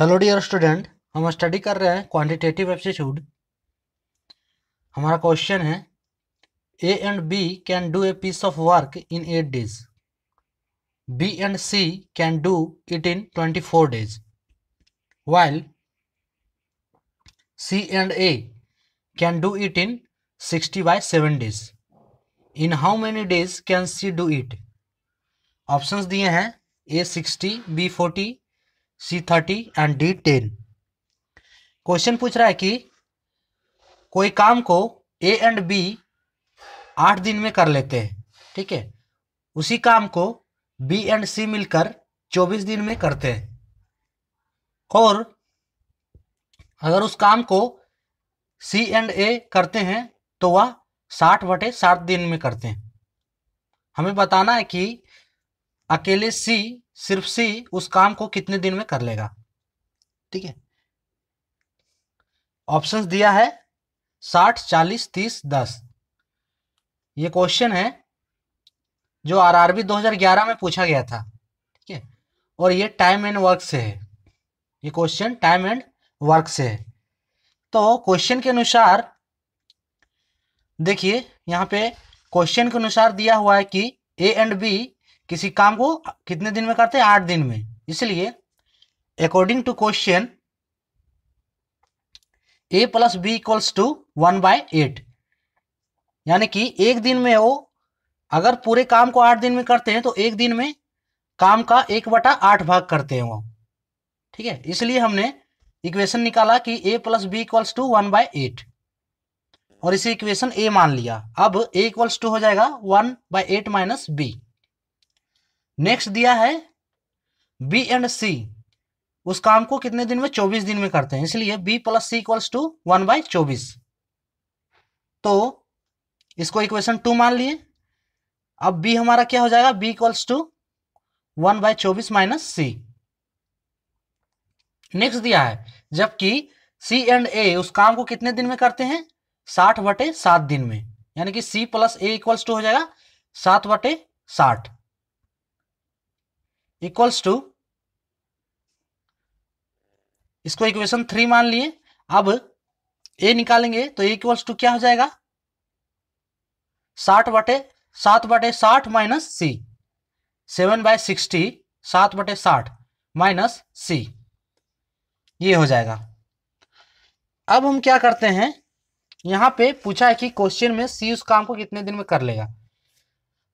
hello dear student हम study कर रहे हैं क्वांटिटेटिव एप्टीट्यूड हमारा क्वेश्चन है A and B can do a piece of work in eight days B and C can do it in twenty four days while C and A can do it in sixty by seven days in how many days can C do it options दिए हैं A sixty B forty C thirty and D ten question पूछ रहा है कि कोई काम को ए and B आठ दिन में कर लेते हैं ठीक है उसी काम को बी एंड सी मिलकर चौबीस दिन में करते हैं और अगर उस काम को सी एंड ए करते हैं तो वह साठ बटे साठ दिन में करते हैं हमें बताना है कि अकेले सी सिर्फ सी उस काम को कितने दिन में कर लेगा ठीक है ऑप्शंस दिया है साठ चालीस तीस दस ये क्वेश्चन है जो आरआरबी 2011 में पूछा गया था ठीक है और ये टाइम एंड वर्क से है ये क्वेश्चन टाइम एंड वर्क से है तो क्वेश्चन के अनुसार देखिए यहाँ पे क्वेश्चन के अनुसार दिया हुआ है कि ए एंड बी किसी काम को कितने दिन में करते हैं आठ दिन में इसलिए according to question A plus B equals to one by eight यानी कि एक दिन में वो अगर पूरे काम को आठ दिन में करते हैं तो एक दिन में काम का एक बटा आठ भाग करते हैं वो ठीक है इसलिए हमने इक्वेशन निकाला कि A plus B equals to one by eight और इसे इक्वेशन ए मान लिया अब ए इक्वल्स टू हो जाएगा one by eight minus B next दिया है बी एंड सी उस काम को कितने दिन में चौबीस दिन में करते हैं इसलिए B plus C equals to one by चौबीस तो इसको इक्वेशन टू मान लिए अब बी हमारा क्या हो जाएगा B equals to one by चौबीस माइनस सी नेक्स्ट दिया है जबकि सी एंड ए उस काम को कितने दिन में करते हैं साठ बटे सात दिन में यानी कि C plus A equals to हो जाएगा सात बटे साठ इक्वल्स टू इसको इक्वेशन थ्री मान लिए अब ए निकालेंगे तो इक्वल्स टू क्या हो जाएगा साठ बटे सात बटे साठ minus C seven by sixty सात बटे साठ माइनस सी ये हो जाएगा अब हम क्या करते हैं यहां पे पूछा है कि क्वेश्चन में सी उस काम को कितने दिन में कर लेगा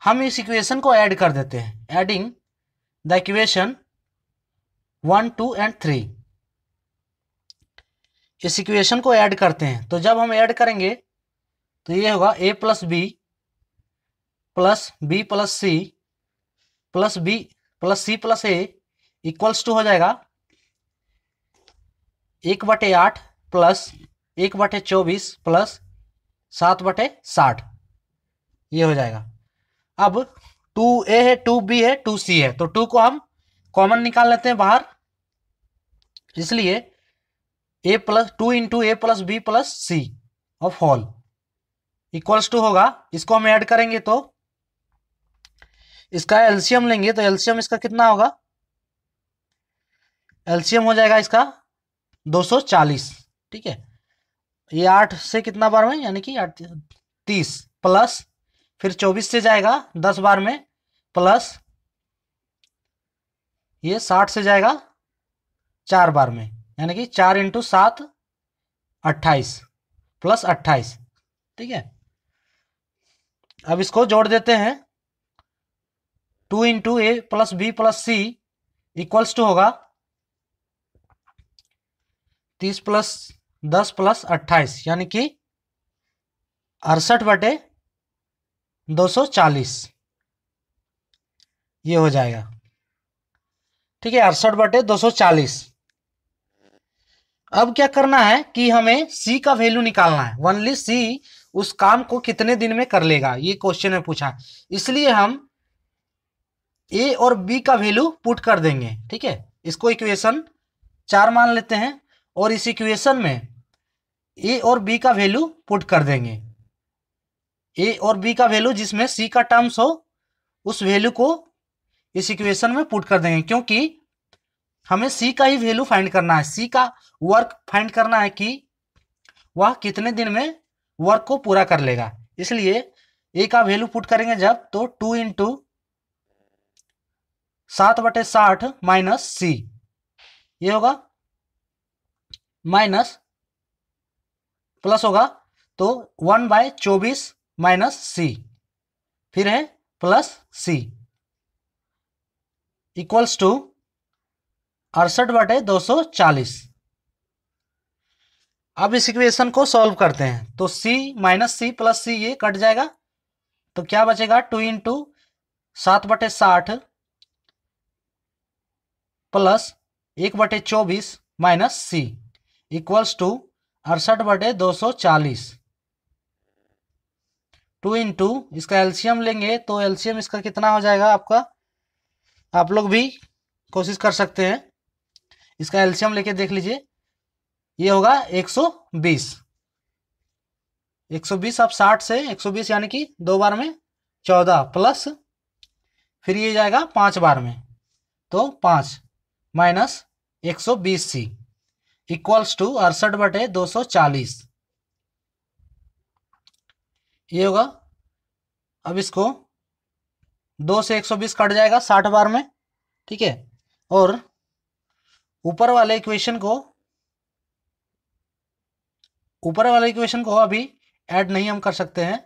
हम इस इक्वेशन को ऐड कर देते हैं एडिंग the equation 1, 2 एंड 3 इस इक्वेशन को ऐड करते हैं तो जब हम ऐड करेंगे तो ये होगा A plus B plus B plus C plus B plus C plus A equals to हो जाएगा एक बटे आठ प्लस एक बटे चौबीस प्लस सात बटे साठ ये हो जाएगा अब टू ए है टू बी है टू सी है तो टू को हम कॉमन निकाल लेते हैं बाहर इसलिए A plus two into A plus B plus C of whole equals to होगा इसको हम ऐड करेंगे तो इसका एल्सियम लेंगे तो एल्सियम इसका कितना होगा एल्सियम हो जाएगा इसका 240 ठीक है ये आठ से कितना बार में यानी कि तीस प्लस फिर चौबीस से जाएगा दस बार में प्लस ये साठ से जाएगा चार बार में यानी कि चार इंटू सात अट्ठाईस प्लस अट्ठाईस ठीक है अब इसको जोड़ देते हैं two into A plus B plus C equals to होगा तीस प्लस दस प्लस अट्ठाईस यानी कि अड़सठ बटे दो सौ चालीस ये हो जाएगा ठीक है अड़सठ बटे दो सौ चालीस अब क्या करना है कि हमें सी का वैल्यू निकालना है वनली सी उस काम को कितने दिन में कर लेगा ये क्वेश्चन में पूछा इसलिए हम ए और बी का वैल्यू पुट कर देंगे ठीक है इसको इक्वेशन चार मान लेते हैं और इस इक्वेशन में ए और बी का वैल्यू पुट कर देंगे ए और बी का वैल्यू जिसमें सी का टर्म्स हो उस वैल्यू को इस इक्वेशन में पुट कर देंगे क्योंकि हमें सी का ही वैल्यू फाइंड करना है सी का वर्क फाइंड करना है कि वह कितने दिन में वर्क को पूरा कर लेगा इसलिए ए का वैल्यू पुट करेंगे जब तो टू इंटू सात बटे साठ माइनस सी ये होगा माइनस प्लस होगा तो वन बाय चौबीस माइनस सी फिर है प्लस सी इक्वल्स टू अड़सठ बटे दो सौ चालीस अब इस इक्वेशन को सॉल्व करते हैं तो c minus C plus C ये कट जाएगा तो क्या बचेगा टू इंटू सात बटे साठ प्लस एक बटे चौबीस माइनस सी इक्वल्स टू अड़सठ बटे दो सौ चालीस टू इंटू इसका एल्शियम लेंगे तो एल्शियम इसका कितना हो जाएगा आपका आप लोग भी कोशिश कर सकते हैं इसका एल्शियम लेके देख लीजिए ये होगा 120 120 आप 60 से 120 यानी कि दो बार में 14 प्लस फिर ये जाएगा पांच बार में तो पांच माइनस एक सौ बीस सी इक्वल्स टू अड़सठ बटे दो सौ चालीस ये होगा अब इसको दो से एक सौ बीस कट जाएगा साठ बार में ठीक है और ऊपर वाले इक्वेशन को ऊपर वाले इक्वेशन को अभी ऐड नहीं हम कर सकते हैं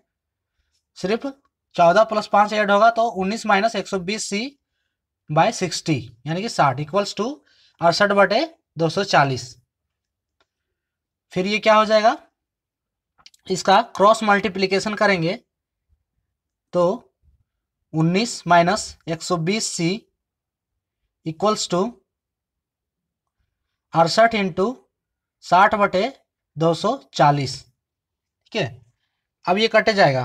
सिर्फ चौदह प्लस पांच ऐड होगा तो उन्नीस माइनस एक सौ बीस सी बाय सिक्सटी यानी कि साठ इक्वल्स टू अड़सठ बटे दो सौ चालीस फिर ये क्या हो जाएगा इसका क्रॉस मल्टीप्लीकेशन करेंगे तो उन्नीस माइनस एक सौ बीस सी इक्वल्स टू अड़सठ इंटू साठ बटे दो सौ चालीस ठीक है अब ये कटे जाएगा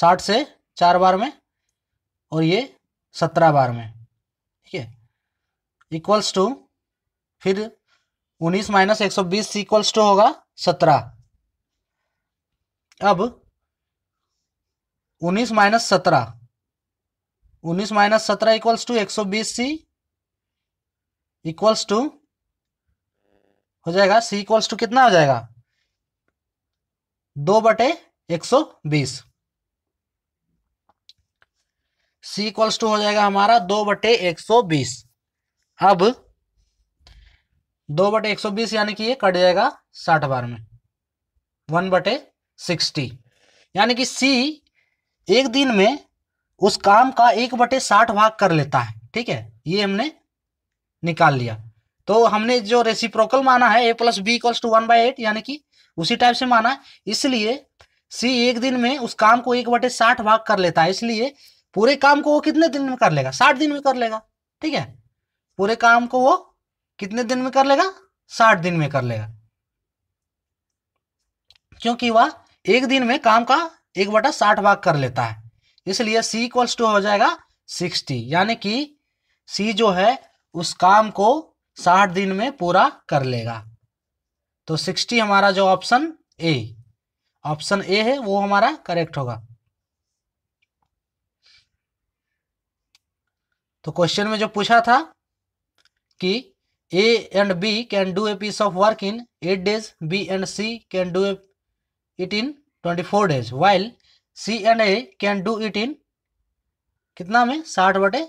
साठ से चार बार में और ये सत्रह बार में ठीक है इक्वल्स टू फिर उन्नीस माइनस एक सौ बीस इक्वल्स टू होगा सत्रह अब उन्नीस माइनस सत्रह उन्नीस माइनस सत्रह इक्वल्स टू एक सौ बीस सी इक्वल्स टू हो जाएगा सी इक्वल्स टू कितना हो जाएगा दो बटे एक सौ बीस सी इक्वल्स टू हो जाएगा हमारा दो बटे एक सौ बीस अब दो बटे एक सौ बीस यानी कि ये कट जाएगा साठ बार में वन बटे सिक्सटी यानी कि सी एक दिन में उस काम का एक बटे साठ भाग कर लेता है ठीक है ये हमने निकाल लिया तो हमने जो रेसिप्रोकल माना है A plus B equals to one by eight यानी कि उसी टाइप से माना इसलिए सी एक दिन में उस काम को एक बटे साठ भाग कर लेता है इसलिए पूरे काम को वो कितने दिन में कर लेगा साठ दिन में कर लेगा ठीक है पूरे काम को वो कितने दिन में कर लेगा साठ दिन में कर लेगा क्योंकि वह एक दिन में काम का एक बटा साठ भाग कर लेता है इसलिए c इक्वल्स टू हो जाएगा सिक्सटी यानी कि c जो है उस काम को साठ दिन में पूरा कर लेगा तो सिक्सटी हमारा जो ऑप्शन ए ऑप्शन ए है वो हमारा करेक्ट होगा तो क्वेश्चन में जो पूछा था कि A and B can do a piece of work in eight days B and C can do it in twenty four days while C and A can do it in कितना में साठ बटे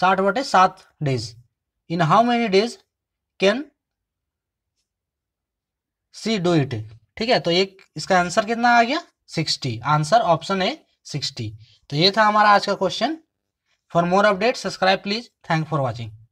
साठ बटे सात days in how many days can C do it ठीक है तो ये इसका आंसर कितना आ गया सिक्सटी आंसर ऑप्शन है सिक्सटी तो ये था हमारा आज का question for more update subscribe please thank for watching